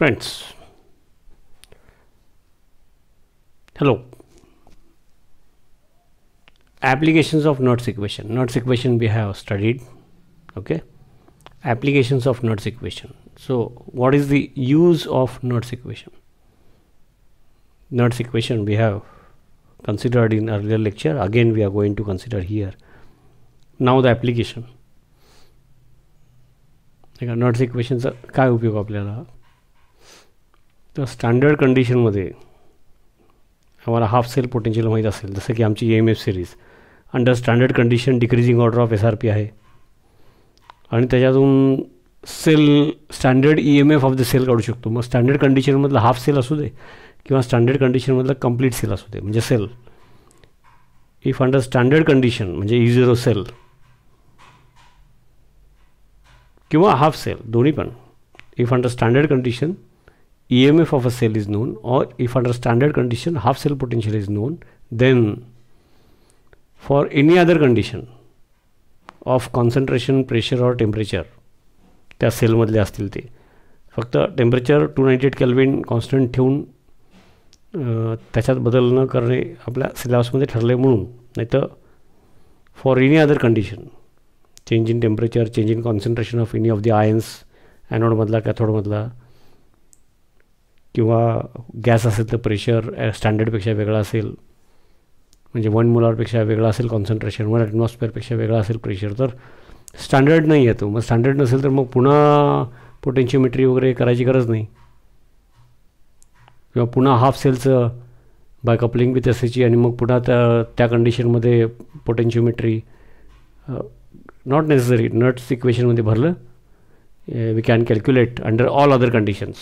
Friends, hello. Applications of Nernst equation. Nernst equation we have studied. Okay. Applications of Nernst equation. So, what is the use of Nernst equation? Nernst equation we have considered in earlier lecture. Again, we are going to consider here. Now the application. Nernst इक्वेशनचा काय तर standard कंडिशनमध्ये आम्हाला half cell potential माहीत असेल जसं की आमची M F series under standard condition decreasing order of S R P आहे आणि त्याच्यातून cell standard E M F of the cell काढू शकतो मग स्टँडर्ड कंडिशनमधलं हाफ सेल असू दे किंवा स्टँडर्ड कंडिशनमधलं कम्प्लीट सेल असू दे म्हणजे cell if under standard condition म्हणजे ई झिरो सेल किंवा हाफ सेल दोन्ही पण if under standard condition EMF of a cell is known or if under standard condition half cell potential is known then for any other condition of concentration pressure or temperature त्या सेलमधले असतील ते फक्त temperature two ninety eight kelvin constant ठेवून त्याच्यात बदल न करणे आपल्या सिलेबसमध्ये ठरले म्हणून नाही तर for any other condition change in temperature change in concentration of any of the ions ॲनॉडमधला कॅथोडमधला किंवा गॅस असेल तर प्रेशर स्टँडर्डपेक्षा वेगळा असेल म्हणजे वन मुलापेक्षा वेगळा असेल कॉन्सन्ट्रेशन वन ॲटमॉस्फिअरपेक्षा वेगळा असेल प्रेशर तर स्टँडर्ड नाही येतो मग स्टँडर्ड नसेल तर मग पुन्हा पोटेन्शिओमेट्री वगैरे करायची गरज नाही किंवा पुन्हा हाफ सेलचं बाय कपलिंग विथ तसेची आणि मग पुन्हा त्या त्या कंडिशनमध्ये पोटेन्शिओमेट्री नॉट नेसेसरी नट्स इक्वेशनमध्ये भरलं we can calculate under all other conditions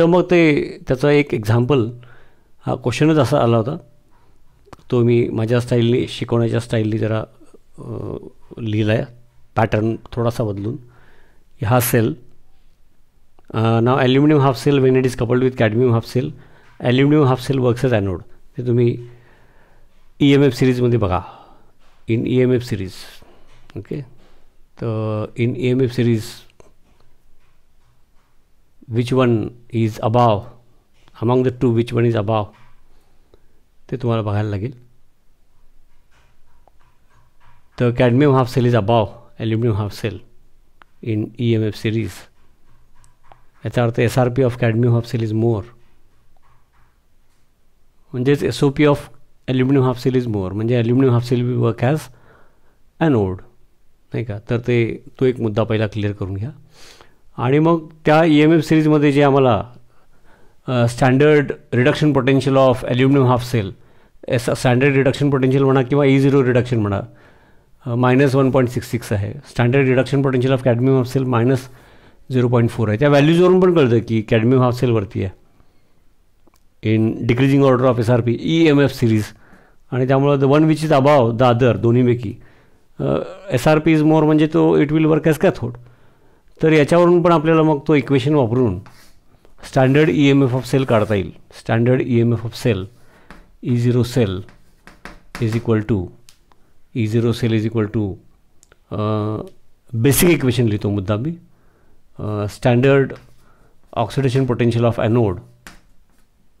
तर मग ते त्याचा एक एक्झाम्पल हा क्वेश्चनच असा आला होता तो मी माझ्या स्टाईलनी शिकवण्याच्या स्टाईलनी जरा लिहिला आहे पॅटर्न थोडासा बदलून हा सेल नाव aluminium half cell when it is coupled with cadmium half cell aluminium half cell works as anode ते तुम्ही ई एम एफ सिरीजमध्ये बघा in E M F series okay तर in E M F series which one is above among the two which one is above ते तुम्हाला बघायला लागेल तर cadmium half cell is above aluminium half cell in E M F series याचा अर्थ S R P of cadmium half cell is more म्हणजेच S O P of aluminium half cell is more म्हणजे aluminium half cell work anode नाही का तर ते तो एक मुद्दा पहिला क्लिअर करून घ्या आणि मग त्या ई एम एफ सिरीजमध्ये जे आम्हाला standard reduction potential of aluminium half cell S standard reduction potential म्हणा किंवा ई झिरो रिडक्शन म्हणा minus one point six six आहे standard reduction potential of cadmium half cell minus zero point four आहे त्या व्हॅल्यूजवरून पण कळतं की कॅडमियम हाफ सेलवरती आहे in decreasing order of S R P E M F series आणि त्यामुळं the one which is above the other दोन्हीपैकी S R P is more म्हणजे तो it will work cath cathode तर याच्यावरून पण आपल्याला मग तो इक्वेशन वापरून standard E M F of cell काढता येईल standard E M F of cell E zero cell is equal to E zero cell is equal to basic equation लिहितो मुद्दा मी standard oxidation potential of anode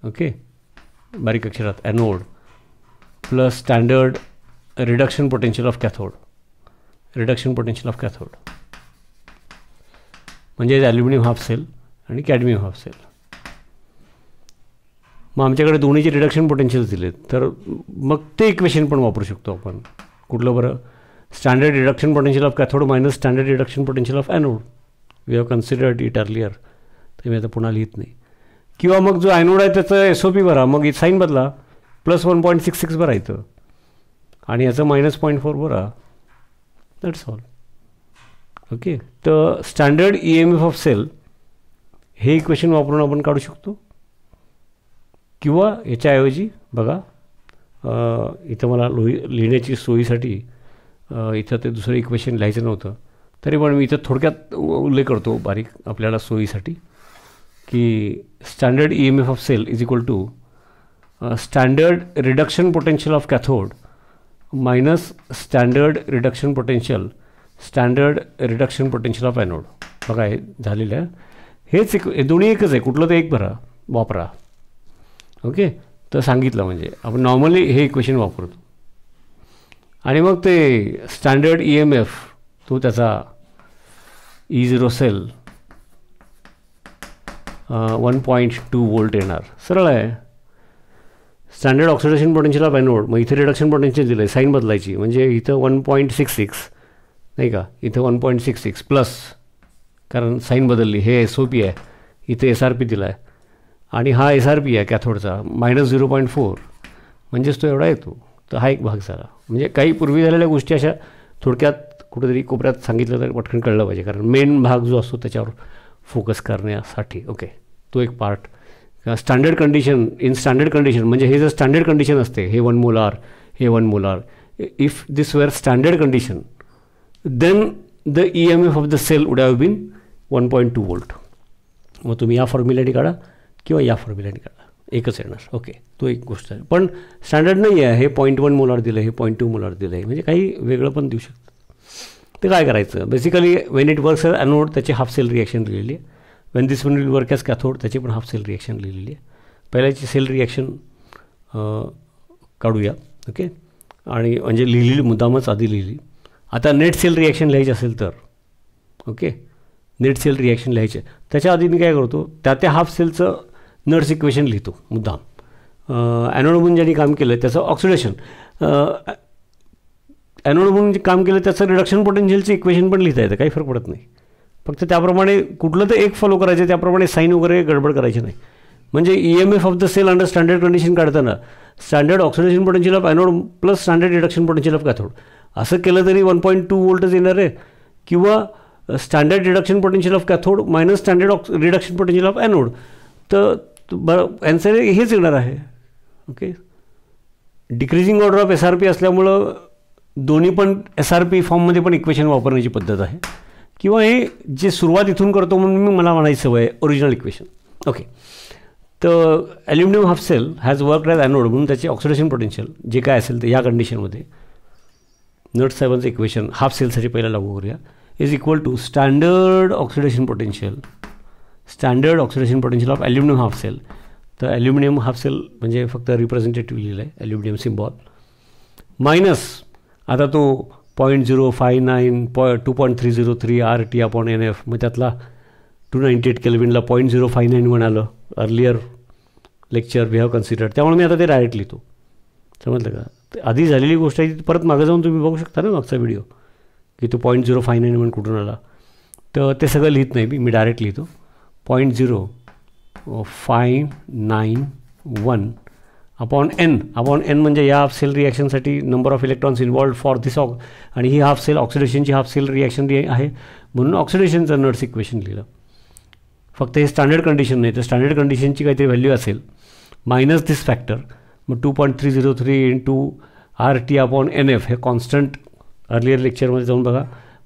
okay बारीक अक्षरात anode plus standard reduction potential of cathode reduction potential of cathode म्हणजेच aluminium half cell आणि cadmium half cell मग आमच्याकडे दोन्हीचे रिडक्शन पोटेन्शियल दिलेत तर मग ते इक्वेशन पण वापरू शकतो आपण कुठलं बरं standard reduction potential of cathode minus standard reduction potential of anode we have considered it earlier तर मी आता पुन्हा लिहित नाही किंवा मग जो ॲनोड आहे त्याचं एस ओ पी भरा मग साईन बदला plus one point six six भरायचं आणि याचं मायनस पॉईंट फोर भरा दॅट्स ऑल ओके तर standard E M F of cell हे इक्वेशन वापरून आपण काढू शकतो किंवा याच्याऐवजी बघा इथं मला लोही लिहिण्याची सोयीसाठी इथं ते दुसरं इक्वेशन लिहायचं नव्हतं तरी पण मी इथं थोडक्यात उल्लेख करतो बारीक आपल्याला सोयीसाठी की standard E M F of cell is equal to standard reduction potential of cathode minus standard reduction potential standard reduction potential of anode बघा हे झालेलं आहे हेच एक हे दोन्ही एकच आहे कुठलं ते एक भरा वापरा ओके तर सांगितलं म्हणजे आपण नॉर्मली हे इक्वेशन वापरतो आणि मग ते स्टँडर्ड ई एम एफ तो त्याचा E zero cell one point two volt येणार सरळ आहे standard oxidation potential of anode मग इथे रिडक्शन पोटेन्शियल दिलं आहे साईन बदलायची म्हणजे इथं वन पॉईंट सिक्स सिक्स नाही का इथे one point six six plus कारण साईन बदलली हे एस ओ पी आहे इथे एस आर पी दिला आहे आणि हा एस आर पी आहे कॅथोडचा मायनस झिरो पॉईंट फोर म्हणजेच तो एवढा येतो तर हा एक भाग झाला म्हणजे काही पूर्वी झालेल्या गोष्टी अशा थोडक्यात कुठेतरी कोपऱ्यात सांगितलं तर पटकन कळलं पाहिजे कारण मेन भाग जो असतो त्याच्यावर फोकस करण्यासाठी ओके तो एक part standard condition in standard condition म्हणजे हे जर स्टँडर्ड कंडिशन असते हे वन मोलार हे one molar if this were standard condition then the E then the EMF of the cell would one point two volt मग तुम्ही या फॉर्म्युलानी काढा किंवा या फॉर्म्युलेने काढा एकच येणार ओके तो एक गोष्ट आहे पण स्टँडर्ड नाही आहे हे पॉईंट वन मोलार दिलं हे पॉईंट टू मोलार दिलं आहे म्हणजे काही वेगळं पण देऊ शकतं ते काय करायचं basically when it works as anode त्याची हाफ सेल रिॲक्शन लिहिलेली आहे when this one will work as cathode त्याची पण हाफ सेल रिॲक्शन लिहिलेली आहे पहिल्याची सेल रिॲक्शन काढूया ओके आणि म्हणजे लिहिलेली मुद्दामच आधी लिहिली आता नेट सेल रिॲक्शन लिहायची असेल तर ओके नेट सेल रिॲक्शन लिहायचे त्याच्या आधी मी काय करतो त्या त्या हाफ सेलचं नर्स इक्वेशन लिहितो मुद्दाम ॲनोडम ज्यांनी काम केलं त्याचं ऑक्सिडेशन ॲनोड जे काम केलं त्याचं रिडक्शन पोटेन्शियलचं इक्वेशन पण लिहिता येतं काही फरक पडत नाही फक्त त्याप्रमाणे कुठलं तर एक फॉलो करायचं त्याप्रमाणे साईन वगैरे गडबड करायची नाही म्हणजे E M F of the cell under standard condition काढताना standard oxidation potential of anode plus standard reduction potential of cathode असं केलं तरी वन पॉईंट टू वोल्टच येणार आहे किंवा standard reduction potential of cathode minus standard ox reduction potential of anode तर बरं answer हेच येणार आहे okay decreasing order of S R P असल्यामुळं दोन्ही पण एस आर पी फॉर्ममध्ये पण इक्वेशन वापरण्याची पद्धत आहे किंवा हे जे सुरुवात इथून करतो म्हणून मी मला म्हणायचं सवय ओरिजिनल इक्वेशन ओके तर aluminium half cell has work as anode म्हणून त्याचे ऑक्सिडेशन पोटेन्शियल जे काय असेल ते या कंडिशनमध्ये नट साहेबांचं इक्वेशन हाफ सेलसाठी पहिला लागू करूया is equal to standard oxidation potential standard oxidation potential of aluminium half cell तर ॲल्युमिनियम हाफ सेल म्हणजे फक्त रिप्रेझेंटेटिव्ह लिहिलं आहे ॲल्युमिनियम सिम्बॉल मायनस आता तो पॉईंट झिरो फाय नाईन पॉ two point three zero three R T upon N F मग त्यातला टू नाईंटी एट केलविनला पॉईंट झिरो फाय नाईन म्हणालं earlier lecture we have considered त्यामुळे मी आता ते डायरेक्ट लिहितो समजलं का आधी झालेली गोष्ट आहे ती परत मागं जाऊन तुम्ही बघू शकता ना मागचा व्हिडिओ की तो पॉईंट झिरो फाय नाईन म्हणून कुठून आला तर ते सगळं लिहित नाही मी मी डायरेक्ट लिहितो point zero five nine one upon N upon N म्हणजे या हाफ सेल रिॲक्शनसाठी number of electrons involved for this ox आणि ही हाफ सेल ऑक्सिडेशनची हाफ सेल रिॲक्शन रि आहे म्हणून ऑक्सिडेशनचं नर्स इक्वेशन लिहिलं फक्त हे स्टँडर्ड कंडिशन नाही तर स्टँडर्ड कंडिशनची काहीतरी व्हॅल्यू असेल मायनस दिस फॅक्टर मग two point three zero three two R T upon N F हे कॉन्स्टंट अर्लियर लेक्चरमध्ये जाऊन बघा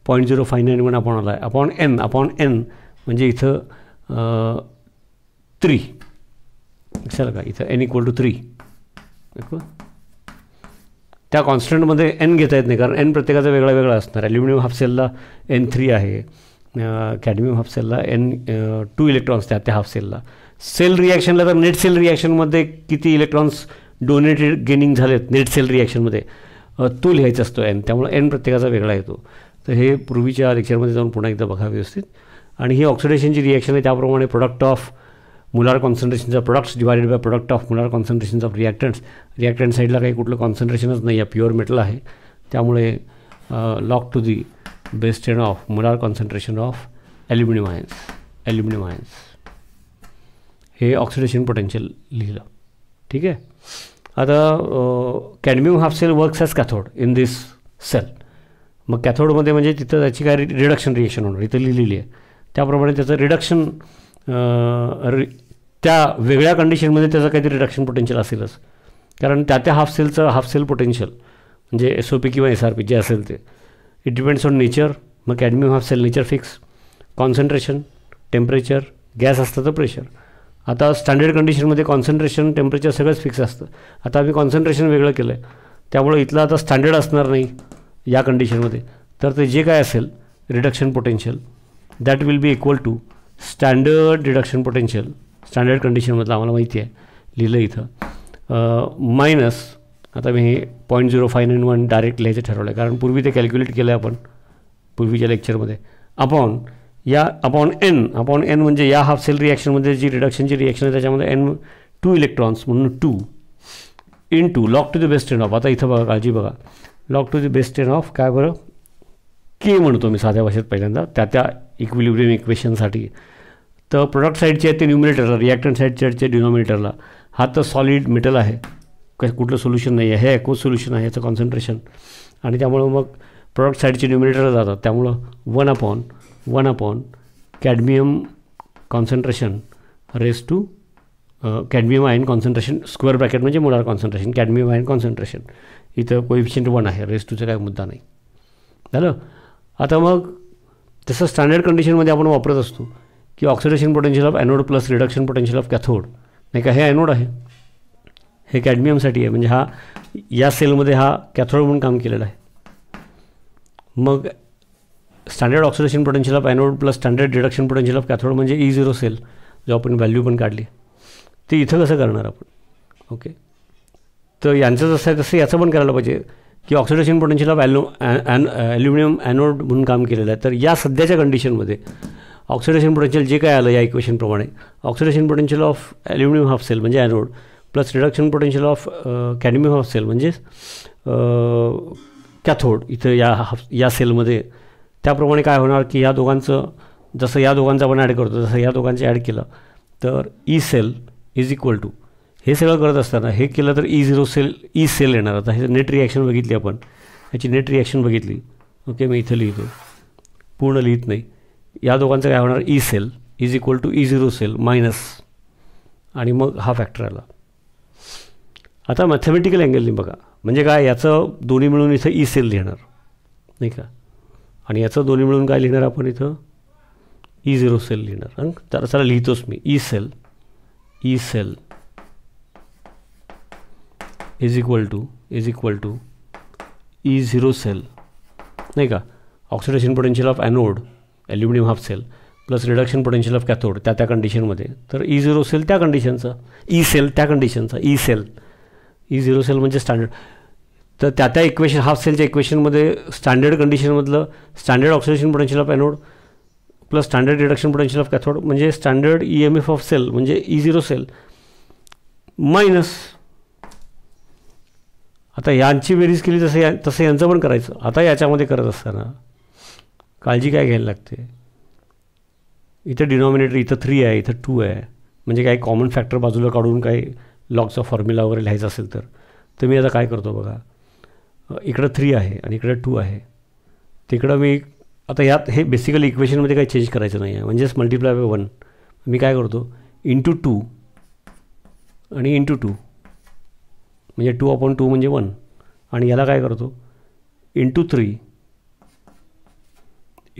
पॉईंट झिरो फाय नाईन म्हणून आपण आला आहे अपॉन एन अपॉन एन म्हणजे इथं थ्री लक्षात का इथं एन इक्वल टू थ्री त्या कॉन्स्टंटमध्ये एन घेता येत नाही कारण एन प्रत्येकाचा वेगळा वेगळा असणार ॲल्युमिनियम हाफ सेलला एन थ्री आहे कॅडमियम हाफ सेलला एन टू इलेक्ट्रॉन्स त्या त्या हाफ सेलला सेल रिॲक्शनला तर नेट सेल रिॲक्शनमध्ये किती इलेक्ट्रॉन्स डोनेटेड गेनिंग झालेत नेट सेल रिॲक्शनमध्ये तो लिहायचा असतो एन त्यामुळे एन प्रत्येकाचा वेगळा येतो तर हे पूर्वीच्या लेक्चरमध्ये जाऊन पुन्हा एकदा बघा व्यवस्थित आणि ही ऑक्सिडेशनची रिॲक्शन आहे त्याप्रमाणे प्रोडक्ट ऑफ मुलार कॉन्सन्ट्रेशनचा products divided by product of molar concentration of reactants reactant साईडला काही कुठलं कॉन्सन्ट्रेशनच नाही आहे प्युअर मेटल आहे त्यामुळे log to the base and of molar concentration of aluminium ions aluminium ions हे ऑक्सिडेशन पोटेन्शियल लिहिलं ठीक आहे आता cadmium half cell works as cathode in this cell मग कॅथोडमध्ये म्हणजे तिथं त्याची काय रिडक्शन रिएक्शन होणार इथं लिहिलेली आहे त्याप्रमाणे त्याचं रिडक्शन रि त्या वेगळ्या कंडिशनमध्ये त्याचं काहीतरी रिडक्शन पोटेन्शियल असेलच कारण त्या त्या हाफ सेलचं हाफ सेल पोटेन्शियल म्हणजे एस ओ पी किंवा एस आर पी जे असेल ते इट डिपेंड्स ऑन नेचर मग cadmium half cell nature fix concentration temperature gas असतं तर प्रेशर आता स्टँडर्ड कंडिशनमध्ये कॉन्सन्ट्रेशन टेम्परेचर सगळंच फिक्स असतं आता आम्ही कॉन्सन्ट्रेशन वेगळं केलं आहे त्यामुळं इथलं आता स्टँडर्ड असणार नाही या कंडिशनमध्ये तर ते जे काय असेल reduction potential that will be equal to standard reduction potential standard कंडिशनमधलं आम्हाला माहिती आहे लिहिलं इथं मायनस आता मी हे point zero five nine one direct लिहायचं ठरवलं आहे कारण पूर्वी ते कॅल्क्युलेट केलं आहे आपण पूर्वीच्या लेक्चरमध्ये अपॉन या अपॉन एन अपॉन एन म्हणजे या हाफ सेल रिॲक्शनमध्ये जी रिडक्शनची रिॲक्शन आहे त्याच्यामध्ये एन टू इलेक्ट्रॉन्स म्हणून two in to log to the base N of आता इथं बघा काळजी बघा log to the base N of काय बरं के म्हणतो मी साध्या भाषेत पहिल्यांदा त्या त्या इक्विलिब्रियम इक्वेशनसाठी तर प्रोडक्ट साईडचे आहे ते न्युमिनेटरला रिॲक्टन साईडचे डिनॉमिनेटरला हा तर सॉलिड मेटल आहे काय कुठलं सोल्युशन नाही आहे हे ॲको सोल्युशन आहे याचं कॉन्सन्ट्रेशन आणि त्यामुळं मग प्रोडक्ट साईडचे न्युमिनेटरला जातात त्यामुळं one upon one upon cadmium concentration raise to cadmium ion concentration square bracket म्हणजे molar concentration cadmium ion concentration इथं कोएफिशियंट वन आहे रेस टूचा काही मुद्दा नाही झालं आता मग तसं स्टँडर्ड कंडिशनमध्ये आपण वापरत असतो की oxidation potential of anode plus reduction potential of cathode नाही का हे ॲनोड आहे हे कॅडमियमसाठी आहे म्हणजे हा या सेलमध्ये हा कॅथोड म्हणून काम केलेला आहे मग standard oxidation potential of anode plus standard deduction potential of cathode म्हणजे ई झिरो सेल जो आपण व्हॅल्यू पण काढली ते इथं कसं करणार आपण ओके तर यांचं जसं आहे तसं याचं पण करायला पाहिजे की oxidation potential of alu an aluminium anode म्हणून काम केलेलं आहे तर या सध्याच्या कंडिशनमध्ये ऑक्सिडेशन पोटेन्शियल जे काय आलं या इक्वेशनप्रमाणे oxidation potential of aluminium half cell म्हणजे anode plus reduction potential of cadmium half cell म्हणजेच कॅथोड इथं या हाफ या सेलमध्ये त्याप्रमाणे काय होणार की या दोघांचं जसं या दोघांचं आपण ॲड करतो जसं या दोघांचं ॲड केलं तर E cell is equal to हे सगळं करत असताना हे केलं तर E zero cell E cell येणार आता हे नेट रिॲक्शन बघितली आपण ह्याची नेट रिॲक्शन बघितली ओके मी इथं लिहितो पूर्ण लिहित नाही या दोघांचं काय होणार E cell is equal to E zero cell minus आणि मग हा फॅक्टर आला आता मॅथमॅटिकल अँगलनी बघा म्हणजे काय याचं दोन्ही मिळून इथं ई e सेल लिहिणार नाही का आणि याचं दोन्ही मिळून काय लिहिणार आपण इथं ई झिरो सेल लिहिणार आणि त्याला चला लिहितोच मी E cell E cell is equal to is equal to E zero cell नाही का oxidation potential of anode aluminium half cell plus reduction potential of cathode त्या त्या कंडिशनमध्ये तर ई झिरो सेल त्या कंडिशनचा ई सेल त्या कंडिशनचा E cell E zero cell म्हणजे स्टँडर्ड तर त्या त्या इक्वेशन हाफ सेलच्या इक्वेशनमध्ये स्टँडर्ड कंडिशनमधलं standard oxidation potential of anode plus standard reduction potential of cathode म्हणजे standard E M F of cell म्हणजे ई झिरो सेल मायनस आता यांची बेरीज केली तसं या तसं यांचं पण करायचं आता याच्यामध्ये करत असताना काळजी काय घ्यायला लागते इथं डिनॉमिनेटर इथं थ्री आहे इथं टू आहे म्हणजे काही कॉमन फॅक्टर बाजूला काढून काही लॉकचा फॉर्म्युला वगैरे लिहायचा असेल तर तर मी आता काय करतो बघा इकडं थ्री आहे आणि इकडं टू आहे तिकडं मी आता यात हे बेसिकली इक्वेशनमध्ये काही चेंज करायचं नाही आहे म्हणजेच मल्टिप्लाय बाय वन मी काय करतो इंटू टू आणि इंटू टू म्हणजे टू अपॉन टू म्हणजे वन आणि याला काय करतो इंटू थ्री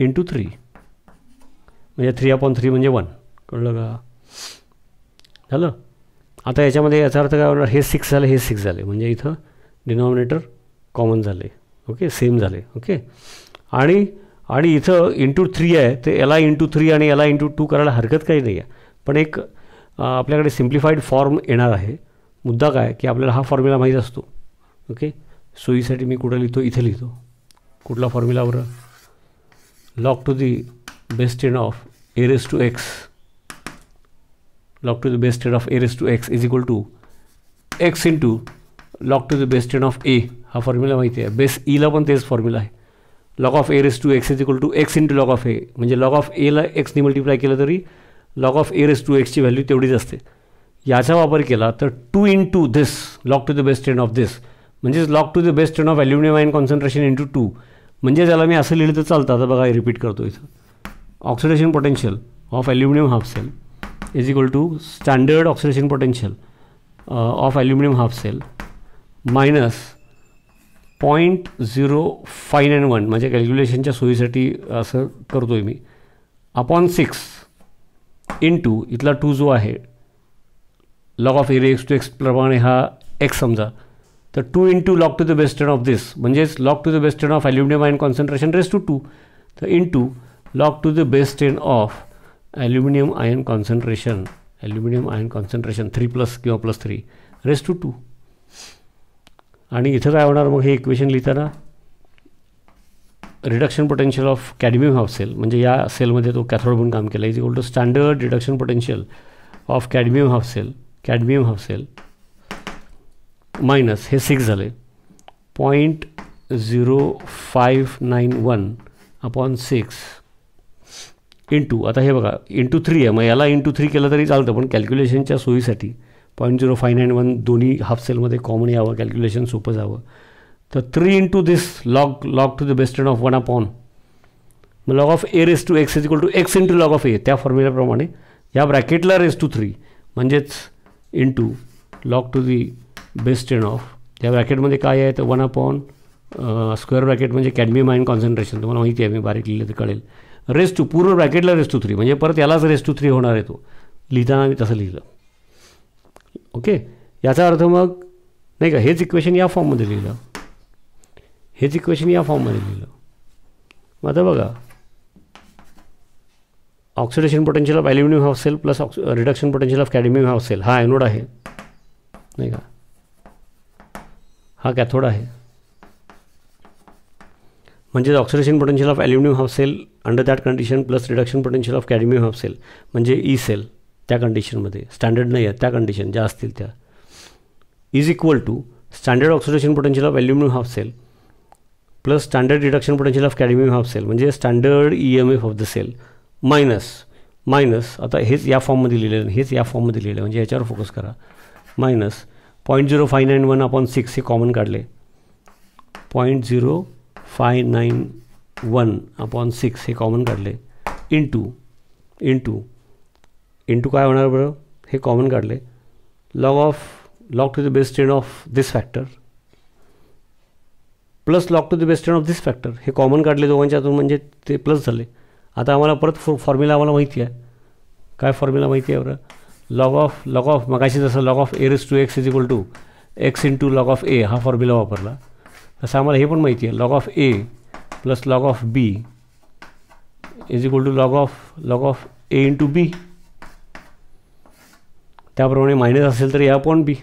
इंटू थ्री म्हणजे थ्री अपॉन थ्री म्हणजे वन कळलं का झालं आता याच्यामध्ये याचा अर्थ काय होणार हे सिक्स झालं हे सिक्स झाले म्हणजे इथं डिनॉमिनेटर कॉमन झाले ओके सेम झाले ओके आणि आणि इथं इंटू थ्री आहे ते एला इंटू थ्री आणि एला इंटू टू करायला हरकत काही नाही आहे पण एक आपल्याकडे सिम्प्लिफाईड फॉर्म येणार आहे मुद्दा काय की आपल्याला हा फॉर्म्युला माहीत असतो ओके सोयीसाठी मी कुठं लिहितो इथे लिहितो कुठला फॉर्म्युलावर log to the base and of a raise to x log to the base and of a raise to x is equal to x into log to the base ten of a हा formula माहिती आहे base ईला e पण तेच formula आहे log of a raise to x is equal to x into log of a म्हणजे log of एला एक्सनी मल्टिप्लाय केलं तरी log of a raise to एक्सची व्हॅल्यू तेवढीच असते याचा वापर केला तर two in into this log to the base ten of this म्हणजेच log to the base ten of aluminium and concentration into two म्हणजे ज्याला मी असं लिहिलं तर चालतं आता बघा रिपीट करतो इथं oxidation potential of aluminium half cell is equal to standard oxidation potential of aluminium half cell minus point zero fine and one म्हणजे कॅल्क्युलेशनच्या सोयीसाठी असं करतो आहे मी अपॉन सिक्स इन टू इथला टू जो आहे log of area x to x हा एक्स समजा तर two in to log to the base turn of this म्हणजेच log to the base turn of aluminium ion concentration raise to two तर in to log to the base ten of aluminium ion concentration aluminium ion concentration three plus किंवा plus three raise to two आणि इथं काय होणार मग हे equation लिहिताना reduction potential of cadmium half cell म्हणजे या सेलमध्ये तो कॅथोड म्हणून काम केला is equal to standard reduction potential of cadmium half cell cadmium half cell minus हे सिक्स झाले point zero five nine one upon six into आता हे बघा इंटू थ्री आहे मग याला इंटू थ्री केलं तरी चालतं पण कॅल्क्युलेशनच्या सोयीसाठी point zero five nine one दोन्ही हाफ सेलमध्ये कॉमन यावं कॅल्क्युलेशन सोपं जावं तर three two this log log to the base of one upon मग log of a raise to x is equal to x into log of a त्या फॉर्म्युलाप्रमाणे या ब्रॅकेटला रेस टू थ्री म्हणजेच two log to the base and of त्या ब्रॅकेटमध्ये काय आहे तर वन अपॉन स्क्वेअर ब्रॅकेट म्हणजे कॅडमियम माइंड कॉन्सन्ट्रेशन तुम्हाला माहिती आहे मी बारीक लिहिलं तर कळेल रेस टू पूर्ण ब्रॅकेटला रेस टू थ्री म्हणजे परत यालाच रेस टू थ्री होणार आहे तो लिहिताना मी तसं लिहिलं ओके याचा अर्थ मग नाही का हेच इक्वेशन या फॉर्ममध्ये लिहिलं हेच इक्वेशन या फॉर्ममध्ये लिहिलं मग आता बघा oxidation potential of aluminium half cell plus ox reduction potential of cadmium half cell हा ॲनोड आहे नाही का हा कॅथोड आहे म्हणजे oxidation potential of aluminium half cell under that condition plus reduction potential of cadmium half cell म्हणजे E cell त्या कंडिशनमध्ये स्टँडर्ड नाही आहेत त्या कंडिशन ज्या असतील त्या is equal to standard oxidation potential of aluminium half cell plus standard reduction potential of cadmium half cell म्हणजे standard E M F of the cell minus minus आता हेच या फॉर्ममध्ये लिहिलेलं हेच या फॉर्ममध्ये लिहिलं म्हणजे याच्यावर फोकस करा minus point zero five nine one upon six हे कॉमन काढले point zero five nine one upon six हे कॉमन काढले into in into into काय होणार बरं हे कॉमन काढले log of log to the base and of this factor plus log to the base and of this factor हे common काढले दोघांच्या हातून म्हणजे ते प्लस झाले आता आम्हाला परत फॉ फॉर्म्युला आम्हाला माहिती आहे काय फॉर्म्युला माहिती आहे बरं लॉग ऑफ लॉग ऑफ मगाशी जसं log of a raise to x is equal to x into log of a हा फॉर्म्युला वापरला तसं आम्हाला हे पण माहिती आहे log of a plus log of b is equal to log of log of a into b त्याप्रमाणे minus असेल तर या अपॉन बी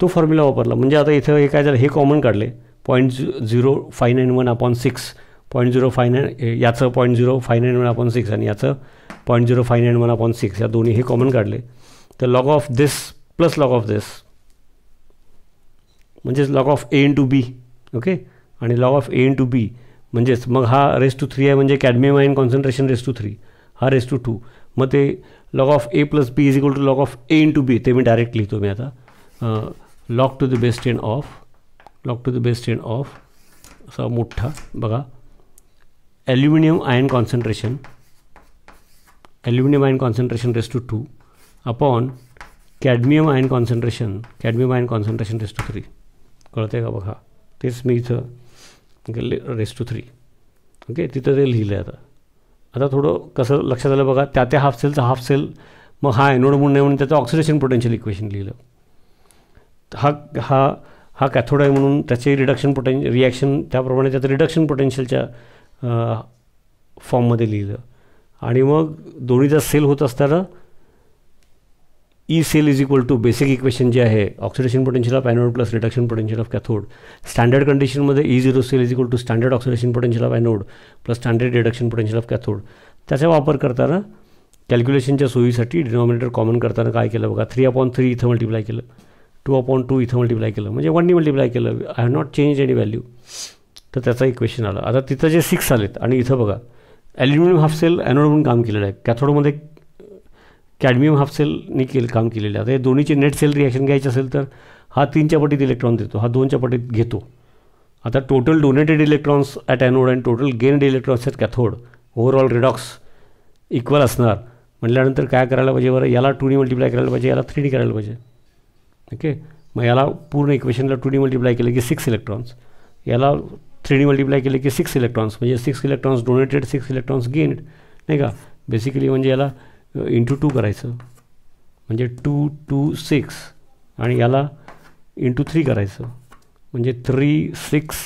तो फॉर्म्युला वापरला म्हणजे आता इथं हे काय झालं हे कॉमन काढले point zero five nine one upon six point zero five nine याचं point zero five nine one upon six आणि याचं point zero five nine one upon six या दोन्ही हे कॉमन काढले तर log of this plus log of this म्हणजेच log of a into b okay आणि log of a into b म्हणजेच मग हा रेस टू थ्री आहे म्हणजे कॅडमियम आहे कॉन्सन्ट्रेशन रेस टू थ्री हा रेस टू टू मग ते log of a plus b is equal to log of a into b तो मैं डायरेक्ट लिख दो मैं था log to the base 10 of log to the base 10 of सब मुठा बगा aluminium ion concentration aluminium ion concentration raise to two upon cadmium ion concentration cadmium ion concentration raise to three कहते आहे का तो तेच मी इत रेस टू थ्री ओके तिथं लिखल लिहिलं आता आता थोडं कसं लक्षात आलं बघा त्या त्या हाफ सेलचा हाफ सेल मग हा ॲनोड म्हणून नाही म्हणून त्याचं ऑक्सिडेशन पोटेन्शियल इक्वेशन लिहिलं हा हा हा कॅथोड आहे म्हणून त्याचे रिडक्शन पोटेन रिॲक्शन त्याप्रमाणे त्याचं रिडक्शन पोटेन्शियलच्या फॉर्ममध्ये लिहिलं आणि मग दोन्हीचा सेल होत असताना E cell is equal to basic equation जे आहे oxidation potential of anode plus reduction potential of cathode standard कंडिशनमध्ये E zero cell is equal to standard oxidation potential of anode plus standard reduction potential of cathode त्याचा वापर करताना कॅल्क्युलेशनच्या सोयीसाठी denominator common करताना काय केलं बघा थ्री अपॉन थ्री इथं मल्टिप्लाय केलं टू अपॉन टू इथं मल्टिप्लाय केलं म्हणजे वननी मल्टिप्लाय केलं I have not change any value तर त्याचा इक्वेशन आलं आता तिथं जे सिक्स आलेत आणि इथं बघा ॲल्युमिनियम हाफ सेल ॲनोड म्हणून काम केलेलं आहे कॅथोडमध्ये कॅडमियम हाफ सेलनी केलं काम केलेलं आता हे दोन्हीचे नेट सेल रिॲक्शन घ्यायचे असेल तर हा तीनच्या पटीत इलेक्ट्रॉन देतो हा दोनच्या पटीत घेतो आता total donated electrons at anode and total gained electrons at cathode overall redox equal असणार म्हटल्यानंतर काय करायला पाहिजे बरं याला टूनी मल्टिप्लाय करायला पाहिजे याला थ्री डी करायला पाहिजे ओके मग याला पूर्ण इक्वेशनला टू डी मल्टिप्लाय केलं की सिक्स इलेक्ट्रॉन्स याला थ्री डी मल्टिप्लाय केले की सिक्स इलेक्ट्रॉन्स म्हणजे six electrons donated six electrons gained नाही का बेसिकली म्हणजे याला इंटू टू करायचं म्हणजे टू टू सिक्स आणि याला इंटू थ्री करायचं म्हणजे थ्री सिक्स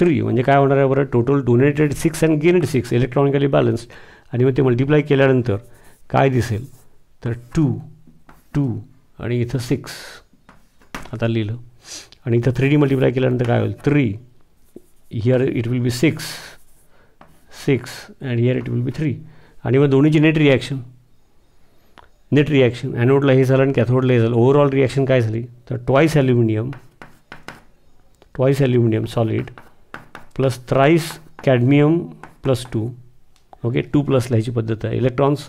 थ्री म्हणजे काय होणार आहे बरं total donated six and gained six electronically balance आणि मग ते मल्टिप्लाय केल्यानंतर काय दिसेल तर टू टू आणि इथं सिक्स आता लिहिलं आणि इथं थ्री डी मल्टिप्लाय केल्यानंतर काय होईल three here it will be six six and here it will be three आणि मग दोन्ही जिनेट रिॲक्शन नेट रिॲक्शन एनोडला हे झालं आणि कॅथोडला हे झालं ओव्हरऑल रिॲक्शन काय झाली तर twice aluminium twice aluminium solid plus thrice cadmium plus two okay two plus ह्याची पद्धत आहे इलेक्ट्रॉन्स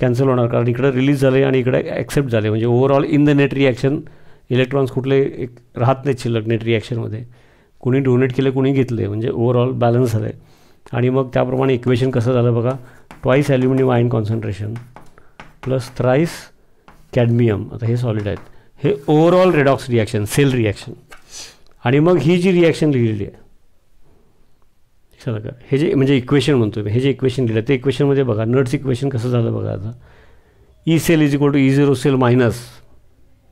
कॅन्सल होणार कारण इकडं रिलीज झाले आणि इकडे ॲक्सेप्ट झाले म्हणजे overall in the net reaction electrons कुठले एक राहत नाहीत शिल्लक नेट रिॲक्शनमध्ये कुणी डोनेट केले कुणी घेतले म्हणजे ओव्हरऑल बॅलन्स झालं आहे आणि मग त्याप्रमाणे इक्वेशन कसं झालं बघा twice aluminium ion concentration plus thrice cadmium आता हे सॉलिड आहेत हे overall redox reaction cell reaction आणि मग ही जी रिॲक्शन लिहिलेली आहे सर का हे जे म्हणजे इक्वेशन म्हणतो मी हे जे इक्वेशन लिहिलं ते इक्वेशनमध्ये बघा नट्स इक्वेशन कसं झालं बघा आता E cell is equal to E zero cell minus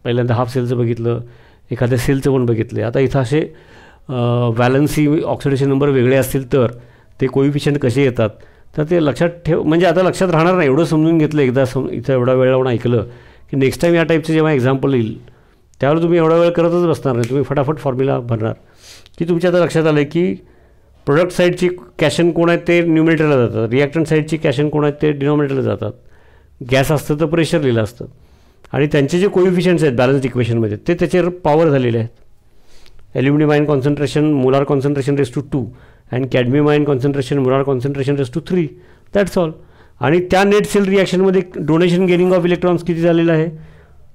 पहिल्यांदा हाफ सेलचं बघितलं एखाद्या सेलचं पण बघितलं आता इथं असे व्हॅलन्सी ऑक्सिडेशन नंबर वेगळे असतील तर ते कोईफिशंट कसे येतात तर ते लक्षात ठेव म्हणजे आता लक्षात राहणार नाही एवढं समजून घेतलं एकदा सम इथं एवढा वेळ लावून ऐकलं की नेक्स्ट टाईम या टाईपचं जेव्हा एक्झाम्पल येईल त्यावर तुम्ही एवढा वेळ करतच बसणार नाही तुम्ही फटाफट फॉर्म्युला भरणार की तुमच्या आता लक्षात आलं की प्रोडक्ट साईडची कॅशन कोण आहेत ते न्युमिनेटरला जातात रिॲक्टन साईडची कॅशन कोण आहेत ते डिनॉमिनेटरला जातात गॅस असतं तर प्रेशर लिहिलं असतं आणि त्यांचे जे कोइफिशियंट्स आहेत बॅलन्स इक्वेशनमध्ये ते त्याच्यावर पॉवर झालेले आहेत aluminium ion concentration molar concentration raise to two and cadmium ion concentration molar concentration raise to three that's all आणि त्या नेट सेल रिॲक्शनमध्ये डोनेशन गेनिंग ऑफ इलेक्ट्रॉन्स किती झालेलं आहे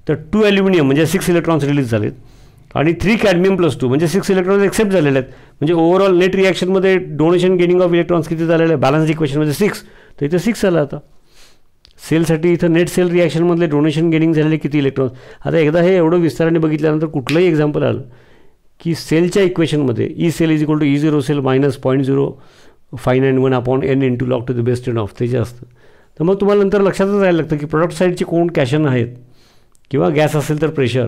तर टू ॲल्युमिनियम म्हणजे सिक्स इलेक्ट्रॉन्स रिलीज झालेत आणि थ्री कॅडमियम प्लस टू म्हणजे सिक्स इलेक्ट्रॉन्स एक्सेप्ट झालेले आहेत म्हणजे ओव्हरऑल नेट रिॲक्शनमध्ये डोनेशन गेनिंग ऑफ इलेक्ट्रॉन्स किती झालेलं आहे बॅलन्स इक्वेशनमध्ये सिक्स तर इथं सिक्स झाला आता सेलसाठी इथं नेट सेल रिॲक्शनमधले डोनेशन गेनिंग झालेले किती इलेक्ट्रॉन्स आता एकदा हे एवढं विस्ताराने बघितल्यानंतर कुठलंही एक्झाम्पल आलं की सेलच्या इक्वेशनमध्ये E cell is equal to E zero cell minus point zero five nine one upon N in to log to the base and of ते असतं तर मग तुम्हाला नंतर लक्षातच राहायला लागतं की प्रोडक्ट साईडचे कोण कॅशन आहेत किंवा गॅस असेल तर प्रेशर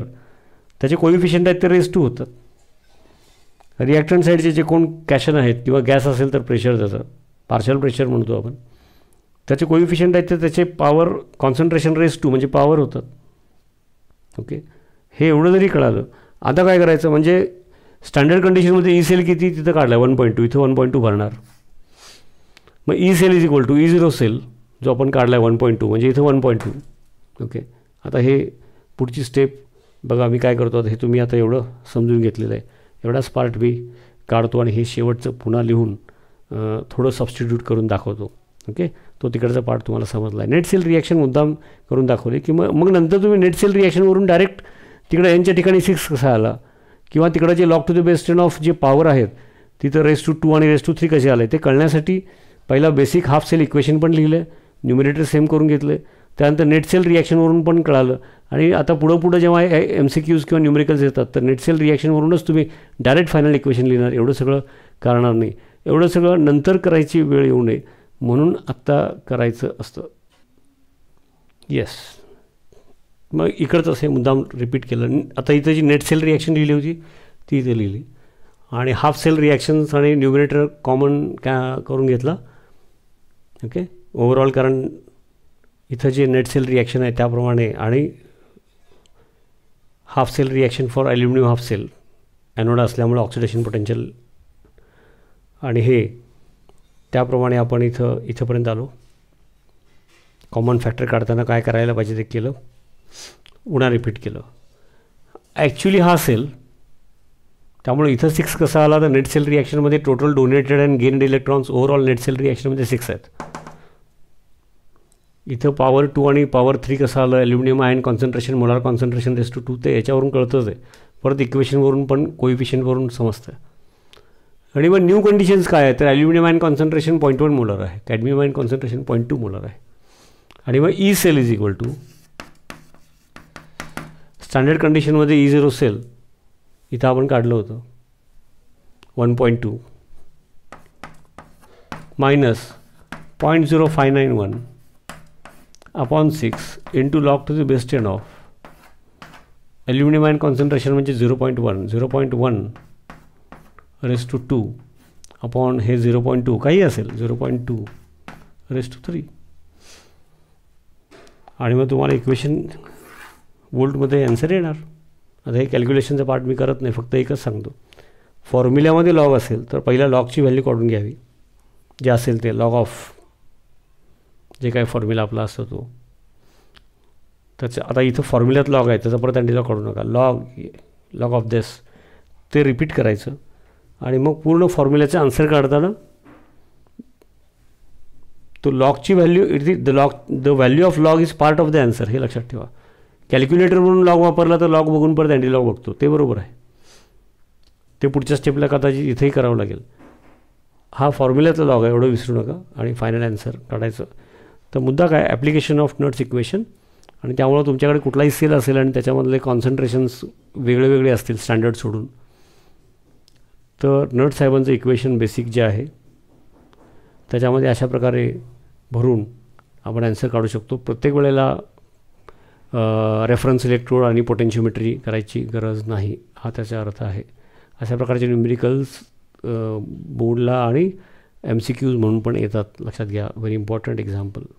त्याचे कोइफिशियंट आहेत ते रेस टू होतात रिॲक्टन साईडचे जे कोण कॅशन आहेत किंवा गॅस असेल तर प्रेशर त्याचं पार्शल प्रेशर म्हणतो आपण त्याचे कोइफिशियंट आहेत तर त्याचे पॉवर कॉन्सन्ट्रेशन रेस टू म्हणजे पॉवर होतात ओके हे एवढं जरी कळालं आता काय करायचं म्हणजे स्टँडर्ड कंडिशनमध्ये ई सेल किती तिथं काढला आहे वन पॉईंट टू इथं वन पॉईंट टू भरणार मग E cell is equal to E zero cell जो आपण काढला आहे वन पॉईंट टू म्हणजे इथं वन पॉईंट टू ओके आता हे पुढची स्टेप बघा आम्ही काय करतो आता हे तुम्ही आता एवढं समजून घेतलेलं आहे एवढाच पार्ट मी काढतो आणि हे शेवटचं पुन्हा लिहून थोडं सबस्टिट्यूट करून दाखवतो ओके तो तिकडचा पार्ट तुम्हाला समजला आहे नेट सेल रिॲक्शन मुद्दाम करून दाखवले की मग मग नंतर तुम्ही नेट सेल रिॲक्शनवरून डायरेक्ट तिकडे यांच्या ठिकाणी सिक्स कसा आला किंवा तिकडं जे log to the base of जे पॉवर आहेत तिथं रेस टू टू आणि रेस टू थ्री कसे आले ते कळण्यासाठी पहिला बेसिक हाफ सेल इक्वेशन पण लिहिलं न्युमिनेटर सेम करून घेतले त्यानंतर नेट सेल रिॲक्शनवरून पण कळालं आणि आता पुढं पुढं जेव्हा एम सी क्यूज किंवा न्युमेरिकल्स येतात तर नेट सेल रिॲक्शनवरूनच तुम्ही डायरेक्ट फायनल इक्वेशन लिहिणार एवढं सगळं करणार नाही एवढं सगळं नंतर करायची वेळ येऊ नये म्हणून आत्ता करायचं असतं येस मग इकडंच असे मुद्दाम रिपीट केलं आता इथं जी नेट सेल रिॲक्शन लिहिली होती ती इथे लिहिली आणि हाफ सेल रिॲक्शन्स आणि न्युमिनेटर कॉमन का करून घेतला ओके ओव्हरऑल कारण इथं जे नेट सेल रिॲक्शन आहे त्याप्रमाणे आणि half cell reaction for aluminium half cell ॲनोडा असल्यामुळे ऑक्सिडेशन पोटेन्शियल आणि हे त्याप्रमाणे आपण इथं इथंपर्यंत आलो कॉमन फॅक्टर काढताना काय करायला पाहिजे ते केलं उन्हा रिपीट केलं ॲक्च्युली हा सेल त्यामुळे इथं सिक्स कसा आला तर नेट सेल रिॲक्शनमध्ये total donated and gained electrons overall net cell रिॲक्शनमध्ये सिक्स आहेत इथं पॉवर टू आणि पॉवर थ्री कसं आलं aluminium ion concentration molar concentration raise to two ते याच्यावरून कळतंच आहे परत इक्वेशनवरून पण कोइफिशियंटवरून समजतं आणि मग न्यू कंडिशन्स काय आहे तर aluminium ion concentration point one molar आहे cadmium ion concentration point two molar आहे आणि मग E cell is equal to standard कंडिशनमध्ये ई झिरो सेल इथं आपण काढलं होतं one point two minus point zero five nine one upon six in to log to the base and of aluminium and concentration म्हणजे zero point one zero point one raise to two upon हे zero point to काही असेल zero point two raise to three आणि मग तुम्हाला equation वोल्टमध्ये answer येणार आता हे कॅल्क्युलेशनचा पार्ट मी करत नाही फक्त एकच सांगतो फॉर्म्युल्यामध्ये लॉग असेल तर पहिला लॉगची व्हॅल्यू काढून घ्यावी जे असेल ते लॉग ऑफ जे काय फॉर्म्युला आपला असतो तो त्याचं आता इथं फॉर्म्युल्यात लॉग आहे त्याचा परत अँटीलॉग काढू नका लॉग लॉग ऑफ दिस ते रिपीट करायचं आणि मग पूर्ण फॉर्म्युल्याचे आन्सर काढताना तो लॉगची value it is the log the value of log is part of the answer हे लक्षात ठेवा कॅल्क्युलेटर म्हणून लॉग वापरला तर लॉग बघून परत अँटी लॉग बघतो ते बरोबर आहे ते पुढच्या स्टेपला कदाचित इथेही करावं लागेल हा फॉर्म्युल्याचा लॉग आहे एवढं विसरू नका आणि फायनल ॲन्सर काढायचं तर मुद्दा काय ॲप्लिकेशन ऑफ नट्स इक्वेशन आणि त्यामुळं तुमच्याकडे कुठलाही सेल असेल आणि त्याच्यामधले कॉन्सन्ट्रेशन्स वेगळे वेगळे असतील स्टँडर्ड सोडून तर नट साहेबांचं इक्वेशन बेसिक जे आहे त्याच्यामध्ये अशा प्रकारे भरून आपण ॲन्सर काढू शकतो प्रत्येक वेळेला रेफरन्स इलेक्ट्रोड आणि पोटेन्शिओमेट्री करायची गरज नाही हा त्याचा अर्थ आहे अशा प्रकारचे न्युमेरिकल्स बोर्डला आणि एम सी क्यूज म्हणून पण येतात लक्षात घ्या व्हेरी इम्पॉर्टंट एक्झाम्पल